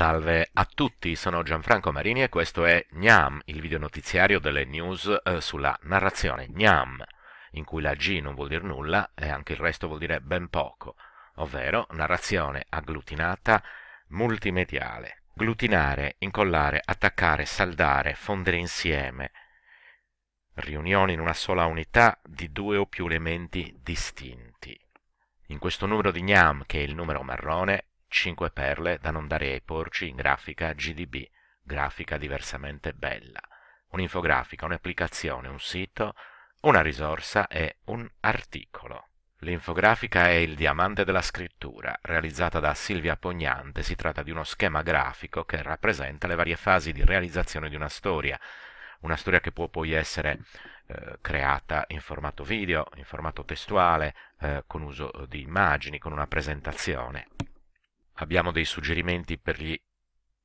Salve a tutti, sono Gianfranco Marini e questo è Gnam, il video notiziario delle news eh, sulla narrazione Gnam, in cui la G non vuol dire nulla e anche il resto vuol dire ben poco, ovvero narrazione agglutinata multimediale. Glutinare, incollare, attaccare, saldare, fondere insieme. Riunione in una sola unità di due o più elementi distinti. In questo numero di Gnam, che è il numero marrone, 5 perle da non dare ai porci in grafica GDB, grafica diversamente bella, un'infografica, un'applicazione, un sito, una risorsa e un articolo. L'infografica è Il diamante della scrittura, realizzata da Silvia Pognante. Si tratta di uno schema grafico che rappresenta le varie fasi di realizzazione di una storia, una storia che può poi essere eh, creata in formato video, in formato testuale, eh, con uso eh, di immagini, con una presentazione abbiamo dei suggerimenti per gli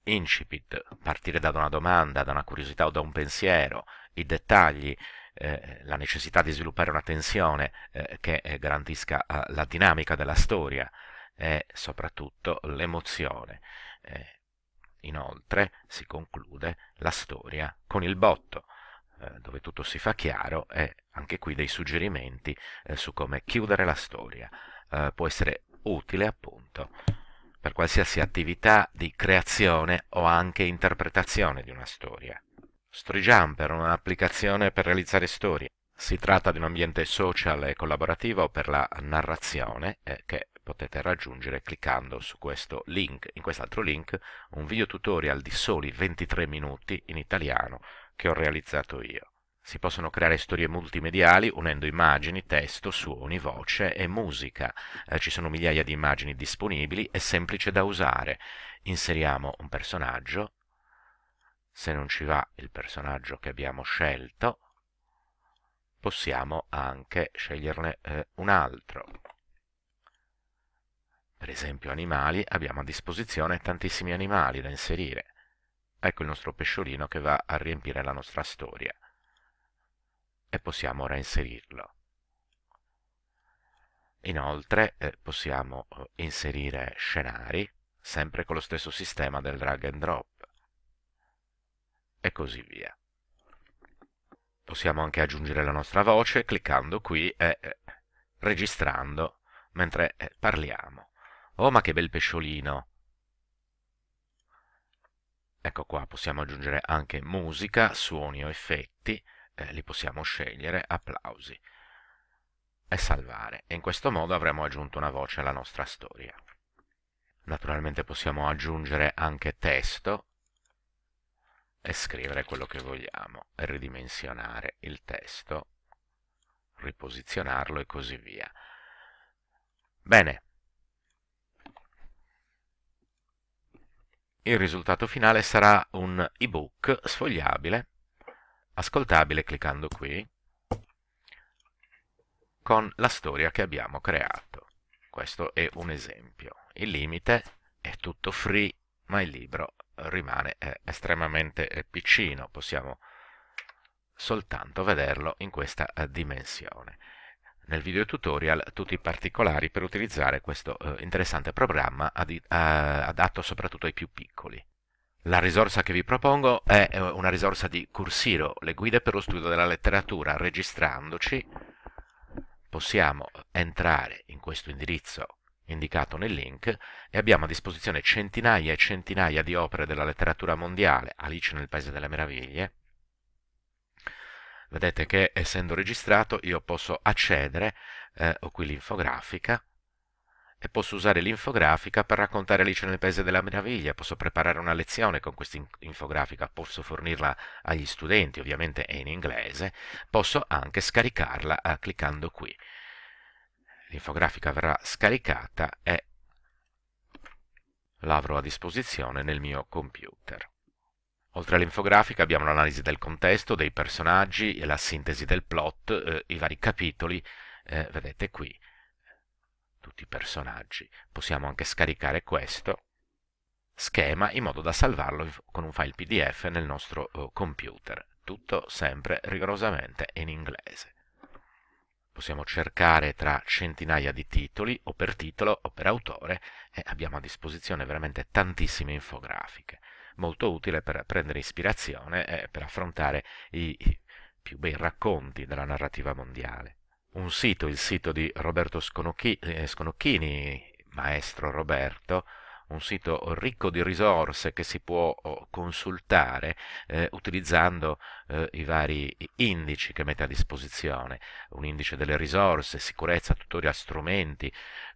incipit, partire da una domanda, da una curiosità o da un pensiero, i dettagli, eh, la necessità di sviluppare una tensione eh, che eh, garantisca eh, la dinamica della storia e soprattutto l'emozione. Eh, inoltre si conclude la storia con il botto, eh, dove tutto si fa chiaro e anche qui dei suggerimenti su come chiudere la storia. può essere utile appunto per qualsiasi attività di creazione o anche interpretazione di una storia. Storygumper è un'applicazione per realizzare storie. Si tratta di un ambiente social e collaborativo per la narrazione eh, che potete raggiungere cliccando su questo link, in quest'altro link, un video tutorial di soli 23 minuti in italiano che ho realizzato io. Si possono creare storie multimediali unendo immagini, testo, suoni, voce e musica. Eh, ci sono migliaia di immagini disponibili, è semplice da usare. Inseriamo un personaggio, se non ci va il personaggio che abbiamo scelto, possiamo anche sceglierne eh, un altro. Per esempio animali, abbiamo a disposizione tantissimi animali da inserire. Ecco il nostro pesciolino che va a riempire la nostra storia e possiamo reinserirlo. Inoltre eh, possiamo eh, inserire scenari sempre con lo stesso sistema del drag and drop e così via. Possiamo anche aggiungere la nostra voce cliccando qui e eh, registrando mentre eh, parliamo. Oh ma che bel pesciolino! Ecco qua, possiamo aggiungere anche musica, suoni o effetti eh, li possiamo scegliere, applausi e salvare e in questo modo avremo aggiunto una voce alla nostra storia. Naturalmente possiamo aggiungere anche testo e scrivere quello che vogliamo ridimensionare il testo, riposizionarlo e così via. Bene. Il risultato finale sarà un ebook sfogliabile ascoltabile cliccando qui con la storia che abbiamo creato. Questo è un esempio. Il limite è tutto free, ma il libro rimane eh, estremamente eh, piccino, possiamo soltanto vederlo in questa eh, dimensione. Nel video tutorial tutti i particolari per utilizzare questo interessante programma adatto soprattutto ai più piccoli. La risorsa che vi propongo è eh, una risorsa di Cursiro, le guide per lo studio della letteratura. Registrandoci possiamo entrare in questo indirizzo indicato nel link e abbiamo a disposizione centinaia e centinaia di opere della letteratura mondiale, Alice nel Paese delle Meraviglie. Vedete che essendo registrato io posso accedere, eh, ho qui l'infografica, e posso usare l'infografica per raccontare Alice nel Paese della Meraviglia, posso preparare una lezione con questa infografica, posso fornirla agli studenti, ovviamente è in inglese, posso anche scaricarla eh, cliccando qui. L'infografica verrà scaricata e l'avrò a disposizione nel mio computer. Oltre all'infografica abbiamo l'analisi del contesto, dei personaggi, la sintesi del plot, eh, i vari capitoli, eh, vedete qui, tutti i personaggi. Possiamo anche scaricare questo schema in modo da salvarlo con un file PDF nel nostro eh, computer. Tutto sempre rigorosamente in inglese. Possiamo cercare tra centinaia di titoli o per titolo o per autore e abbiamo a disposizione veramente tantissime infografiche. Molto utile per prendere ispirazione e per affrontare i più bei racconti della narrativa mondiale un sito, il sito di Roberto eh, Sconocchini, maestro Roberto, un sito ricco di risorse che si può oh, consultare eh, utilizzando eh, i vari indici che mette a disposizione, un indice delle risorse, sicurezza, tutorial, strumenti,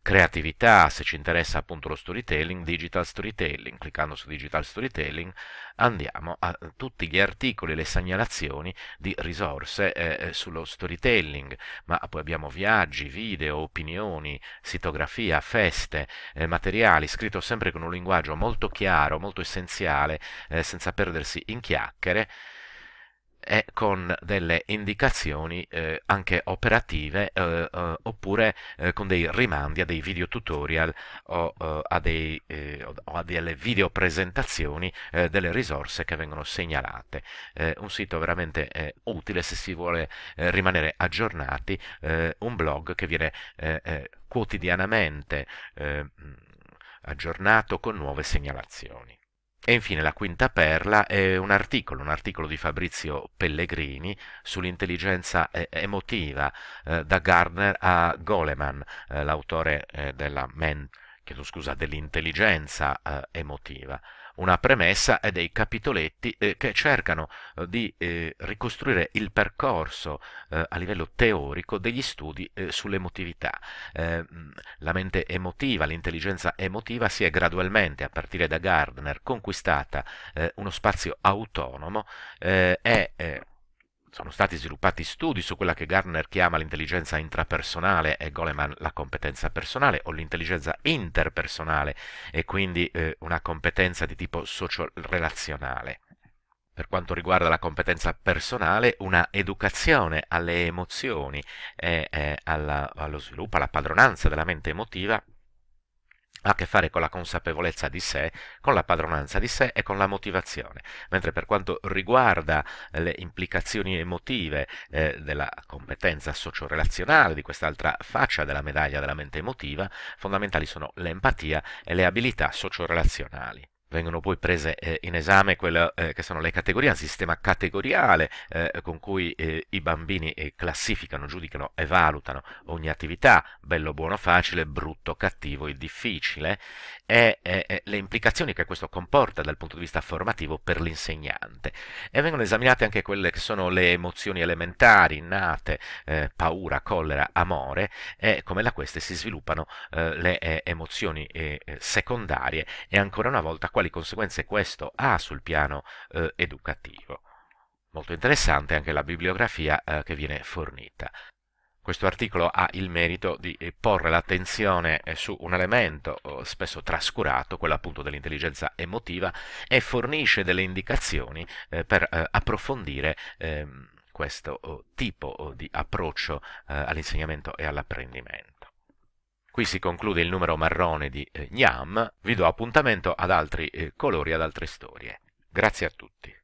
creatività, se ci interessa appunto lo storytelling, digital storytelling, cliccando su digital storytelling andiamo a eh, tutti gli articoli e le segnalazioni di risorse eh, eh, sullo storytelling, ma poi abbiamo viaggi, video, opinioni, sitografia, feste, eh, materiali, scritto sempre con un linguaggio molto chiaro, molto essenziale, eh, senza perdersi in chiacchiere e con delle indicazioni eh, anche operative eh, eh, oppure eh, con dei rimandi a dei video tutorial o, eh, a, dei, eh, o a, delle video presentazioni delle risorse che vengono segnalate. un sito veramente utile se si vuole rimanere aggiornati, un blog che viene quotidianamente aggiornato con nuove segnalazioni. E infine la quinta perla è un articolo, un articolo di Fabrizio Pellegrini sull'intelligenza eh, emotiva eh, da Gardner a Goleman, eh, l'autore eh, della Men chiedo scusa, dell'intelligenza eh, emotiva, una premessa e dei capitoletti eh, che cercano eh, di eh, ricostruire il percorso eh, a livello teorico degli studi eh, sull'emotività. Mm, la mente emotiva, l'intelligenza emotiva si è gradualmente, a partire da Gardner, conquistata uno spazio autonomo e sono stati sviluppati studi su quella che Garner chiama l'intelligenza intrapersonale e Goleman la competenza personale o l'intelligenza interpersonale e quindi eh, una competenza di tipo socio-relazionale. Per quanto riguarda la competenza personale, una educazione alle emozioni e eh, alla, allo sviluppo, alla padronanza della mente emotiva ha a che fare con la consapevolezza di sé, con la padronanza di sé e con la motivazione, mentre per quanto riguarda eh, le implicazioni emotive eh, della competenza socio-relazionale, di quest'altra faccia della medaglia della mente emotiva, fondamentali sono l'empatia e le abilità socio-relazionali. Vengono poi prese eh, in esame quelle eh, che sono le categorie, un sistema categoriale eh, con cui i bambini classificano, giudicano e valutano ogni attività, bello, buono, facile, brutto, cattivo e difficile, e eh, le implicazioni che questo comporta dal punto di vista formativo per l'insegnante. E vengono esaminate anche quelle che sono le emozioni elementari nate, eh, paura, collera, amore, e come da queste si sviluppano eh, le eh, emozioni eh, eh, secondarie e ancora una volta quali conseguenze questo ha sul piano educativo. Molto interessante anche la bibliografia che viene fornita questo articolo ha il merito di eh, porre l'attenzione eh, su un elemento eh, spesso trascurato, quello appunto dell'intelligenza emotiva, e fornisce delle indicazioni per approfondire ehm, questo tipo di approccio all'insegnamento e all'apprendimento. Qui si conclude il numero marrone di Gnam, vi do appuntamento ad altri colori, ad altre storie. Grazie a tutti.